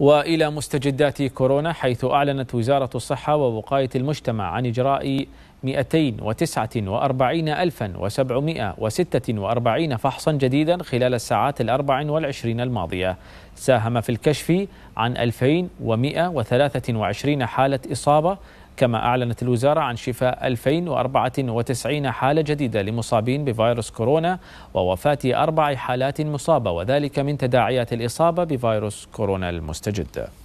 والى مستجدات كورونا حيث اعلنت وزاره الصحه ووقايه المجتمع عن اجراء 249746 فحصا جديدا خلال الساعات الأربع والعشرين الماضية ساهم في الكشف عن 2123 حالة إصابة كما أعلنت الوزارة عن شفاء 2094 حالة جديدة لمصابين بفيروس كورونا ووفاة أربع حالات مصابة وذلك من تداعيات الإصابة بفيروس كورونا المستجد